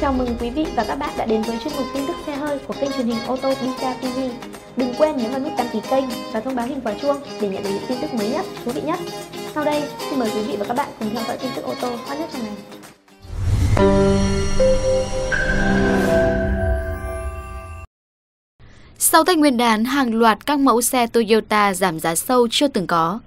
Chào mừng quý vị và các bạn đã đến với chuyên mục tin tức xe hơi của kênh truyền hình ô tô Bita TV. Đừng quên nhấn vào nút đăng ký kênh và thông báo hình quả chuông để nhận được những tin tức mới nhất, thú vị nhất. Sau đây, xin mời quý vị và các bạn cùng theo dõi tin tức ô tô hot nhất trong ngày. Sau Tết Nguyên đán, hàng loạt các mẫu xe Toyota giảm giá sâu chưa từng có.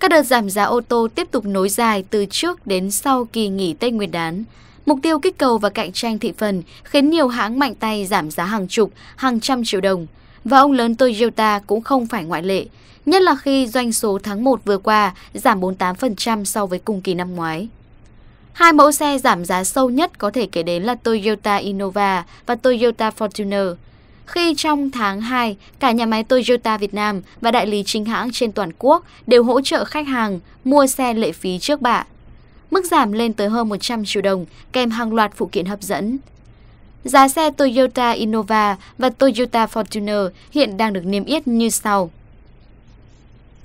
Các đợt giảm giá ô tô tiếp tục nối dài từ trước đến sau kỳ nghỉ Tết Nguyên đán. Mục tiêu kích cầu và cạnh tranh thị phần khiến nhiều hãng mạnh tay giảm giá hàng chục, hàng trăm triệu đồng. Và ông lớn Toyota cũng không phải ngoại lệ, nhất là khi doanh số tháng 1 vừa qua giảm 48% so với cùng kỳ năm ngoái. Hai mẫu xe giảm giá sâu nhất có thể kể đến là Toyota Innova và Toyota Fortuner. Khi trong tháng 2, cả nhà máy Toyota Việt Nam và đại lý chính hãng trên toàn quốc đều hỗ trợ khách hàng mua xe lệ phí trước bạ mức giảm lên tới hơn 100 triệu đồng, kèm hàng loạt phụ kiện hấp dẫn. Giá xe Toyota Innova và Toyota Fortuner hiện đang được niêm yết như sau.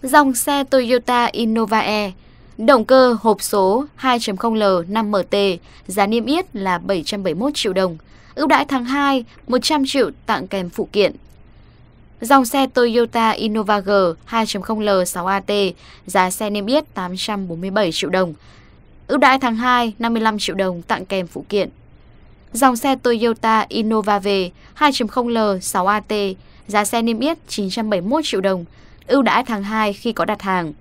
Dòng xe Toyota Innova E, động cơ hộp số 2.0L 5MT, giá niêm yết là 771 triệu đồng, ưu đãi tháng 2 100 triệu tặng kèm phụ kiện. Dòng xe Toyota Innova G 2.0L 6AT, giá xe niêm yết 847 triệu đồng, ưu đãi tháng 2 55 triệu đồng tặng kèm phụ kiện. Dòng xe Toyota Innova V 2.0L 6AT, giá xe niêm yết 971 triệu đồng, ưu đãi tháng 2 khi có đặt hàng.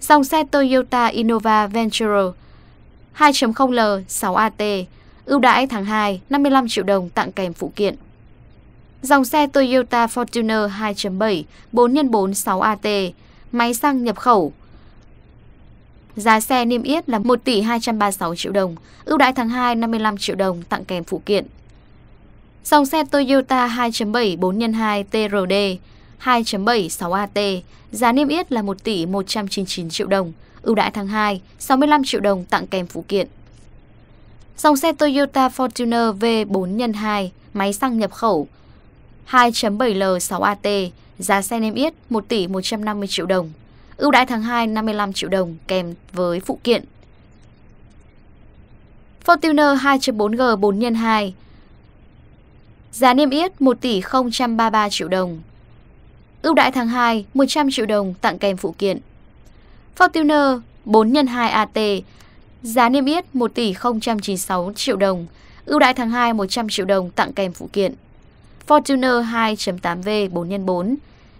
Dòng xe Toyota Innova Venture 2.0L 6AT, ưu đãi tháng 2 55 triệu đồng tặng kèm phụ kiện. Dòng xe Toyota Fortuner 2.7 4x4 6AT, máy xăng nhập khẩu Giá xe niêm yết là 1 tỷ 236 triệu đồng, ưu đãi tháng 2 55 triệu đồng tặng kèm phụ kiện. Dòng xe Toyota 2.7 4x2 TRD 2.7 6AT, giá niêm yết là 1 tỷ 199 triệu đồng, ưu đãi tháng 2 65 triệu đồng tặng kèm phụ kiện. Dòng xe Toyota Fortuner V4x2, máy xăng nhập khẩu 2.7L 6AT, giá xe niêm yết 1 tỷ 150 triệu đồng, ưu đãi tháng 2 55 triệu đồng kèm với phụ kiện. Fortuner 2.4G 4x2 Giá niêm yết 1 tỷ 033 triệu đồng Ưu đãi tháng 2 100 triệu đồng tặng kèm phụ kiện Fortuner 4x2 AT Giá niêm yết 1 tỷ 096 triệu đồng Ưu đãi tháng 2 100 triệu đồng tặng kèm phụ kiện Fortuner 2.8V 4x4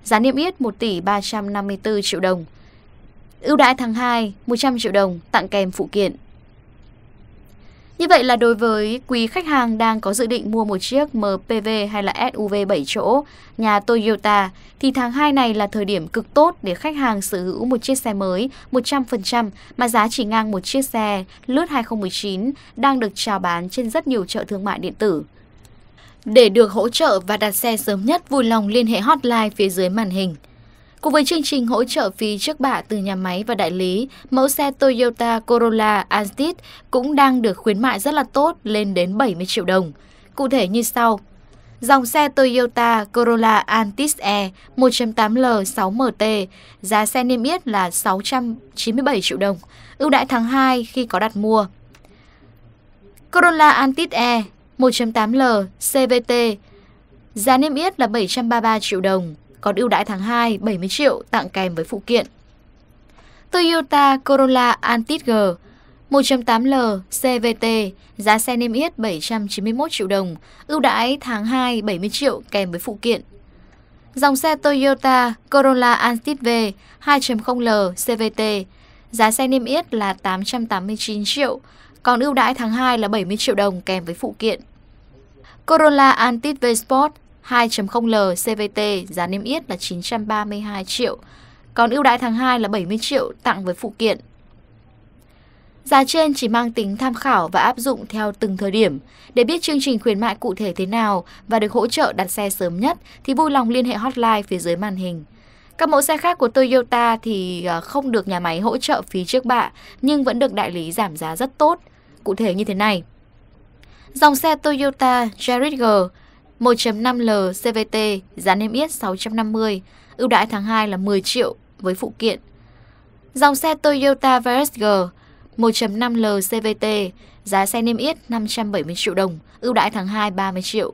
giá niêm yết 1 tỷ 354 triệu đồng. Ưu đãi tháng 2, 100 triệu đồng tặng kèm phụ kiện. Như vậy là đối với quý khách hàng đang có dự định mua một chiếc MPV hay là SUV 7 chỗ nhà Toyota thì tháng 2 này là thời điểm cực tốt để khách hàng sở hữu một chiếc xe mới 100% mà giá chỉ ngang một chiếc xe lướt 2019 đang được chào bán trên rất nhiều chợ thương mại điện tử. Để được hỗ trợ và đặt xe sớm nhất, vui lòng liên hệ hotline phía dưới màn hình. Cùng với chương trình hỗ trợ phí trước bạ từ nhà máy và đại lý, mẫu xe Toyota Corolla Altis cũng đang được khuyến mại rất là tốt lên đến 70 triệu đồng. Cụ thể như sau. Dòng xe Toyota Corolla Altis E 1.8L 6MT, giá xe niêm yết là 697 triệu đồng, ưu đãi tháng 2 khi có đặt mua. Corolla Altis E 1.8L, CVT. Giá niêm yết là 733 triệu đồng, còn ưu đãi tháng 2 70 triệu tặng kèm với phụ kiện. Toyota Corolla Altis G 1.8L CVT, giá xe niêm yết 791 triệu đồng, ưu đãi tháng 2 70 triệu kèm với phụ kiện. Dòng xe Toyota Corolla Altis V 2.0L CVT, giá xe niêm yết là 889 triệu, còn ưu đãi tháng 2 là 70 triệu đồng kèm với phụ kiện. Corolla Antit V-Sport 2.0L CVT giá niêm yết là 932 triệu, còn ưu đãi tháng 2 là 70 triệu tặng với phụ kiện. Giá trên chỉ mang tính tham khảo và áp dụng theo từng thời điểm. Để biết chương trình khuyến mại cụ thể thế nào và được hỗ trợ đặt xe sớm nhất thì vui lòng liên hệ hotline phía dưới màn hình. Các mẫu xe khác của Toyota thì à, không được nhà máy hỗ trợ phí trước bạ nhưng vẫn được đại lý giảm giá rất tốt. Cụ thể như thế này. Dòng xe Toyota Yaris G 1.5L CVT giá niêm yết 650, ưu đãi tháng 2 là 10 triệu với phụ kiện. Dòng xe Toyota Vios G 1.5L CVT giá xe niêm yết 570 triệu đồng, ưu đãi tháng 2 30 triệu.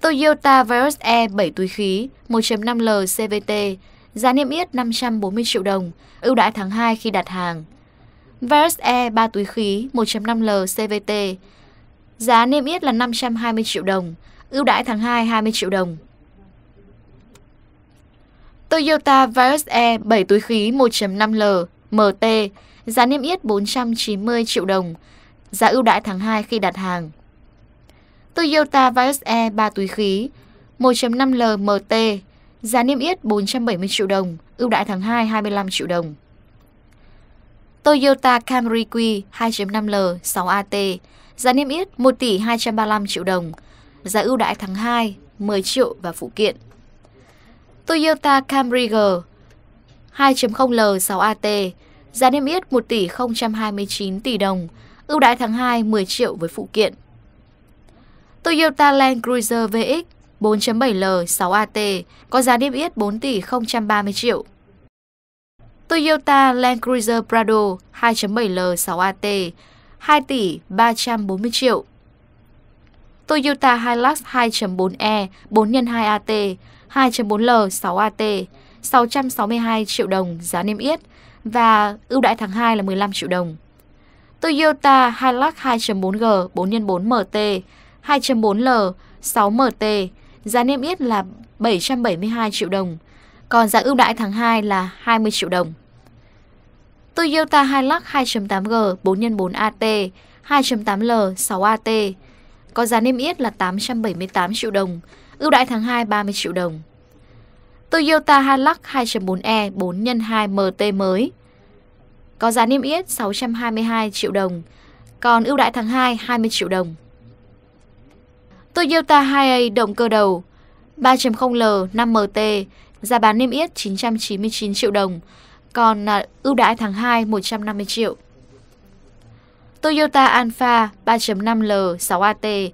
Toyota Vios E 7 túi khí 1.5L CVT giá niêm yết 540 triệu đồng, ưu đãi tháng 2 khi đặt hàng. Vios E 3 túi khí 1.5L CVT Giá niêm yết là 520 triệu đồng, ưu đãi tháng 2 20 triệu đồng. Toyota Vios E 7 túi khí 1.5L MT, giá niêm yết 490 triệu đồng, giá ưu đãi tháng 2 khi đặt hàng. Toyota Vios E 3 túi khí 1.5L MT, giá niêm yết 470 triệu đồng, ưu đãi tháng 2 25 triệu đồng. Toyota Camry Q 2.5L 6AT, giá niêm yết 1 tỷ 235 triệu đồng, giá ưu đãi tháng 2 10 triệu và phụ kiện. Toyota Camry G 2.0L 6AT, giá niêm yết 1 tỷ 029 tỷ đồng, ưu đãi tháng 2 10 triệu với phụ kiện. Toyota Land Cruiser VX 4.7L 6AT có giá niêm yết 4 tỷ 030 triệu, Toyota Land Cruiser Prado 2.7L 6AT 2 tỷ 340 triệu. Toyota Hilux 2.4e 4x2AT 2.4L 6AT 662 triệu đồng giá niêm yết và ưu đãi tháng 2 là 15 triệu đồng. Toyota Hilux 2.4G 4x4MT 2.4L 6MT giá niêm yết là 772 triệu đồng. Còn giá ưu đãi tháng 2 là 20 triệu đồng. Toyota Hilux 2.8G 4x4AT, 2.8L 6AT có giá niêm yết là 878 triệu đồng, ưu đãi tháng 2 30 triệu đồng. Toyota Hilux 2.4e 4x2MT mới có giá niêm yết 622 triệu đồng, còn ưu đãi tháng 2 20 triệu đồng. Toyota 2A động cơ đầu 3.0L 5MT giá bán niêm yết 999 triệu đồng, còn là ưu đãi tháng 2 150 triệu. Toyota Alpha 3.5L 6AT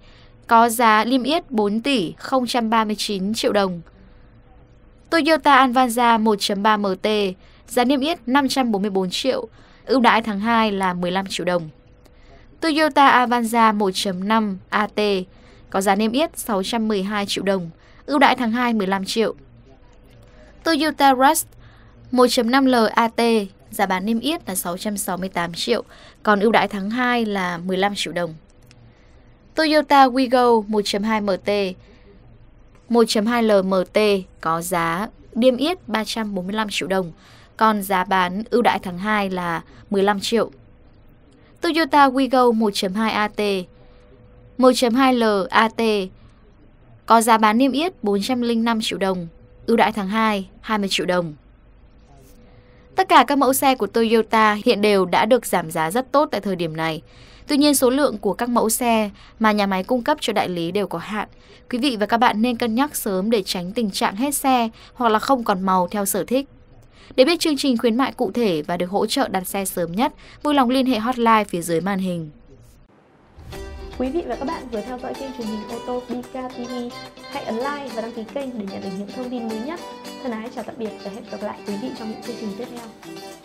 có giá niêm yết 4 tỷ 039 triệu đồng. Toyota Avanza 1.3 MT giá niêm yết 544 triệu, ưu đãi tháng 2 là 15 triệu đồng. Toyota Avanza 1.5 AT có giá niêm yết 612 triệu đồng, ưu đãi tháng 2 15 triệu. Toyota Rush 1.5L AT, giá bán niêm yết là 668 triệu, còn ưu đãi tháng 2 là 15 triệu đồng. Toyota Wigo 1.2 MT 1.2L MT có giá niêm yết 345 triệu đồng, còn giá bán ưu đãi tháng 2 là 15 triệu. Toyota Wigo 1.2 AT 1.2L AT có giá bán niêm yết 405 triệu đồng, ưu đãi tháng 2, 20 triệu đồng. Tất cả các mẫu xe của Toyota hiện đều đã được giảm giá rất tốt tại thời điểm này. Tuy nhiên số lượng của các mẫu xe mà nhà máy cung cấp cho đại lý đều có hạn. Quý vị và các bạn nên cân nhắc sớm để tránh tình trạng hết xe hoặc là không còn màu theo sở thích. Để biết chương trình khuyến mại cụ thể và được hỗ trợ đặt xe sớm nhất, vui lòng liên hệ hotline phía dưới màn hình. Quý vị và các bạn vừa theo dõi kênh truyền hình ô tô BK TV. Hãy ấn like và đăng ký kênh để nhận được những thông tin mới nhất. Thân ái chào tạm biệt và hẹn gặp lại quý vị trong những chương trình tiếp theo.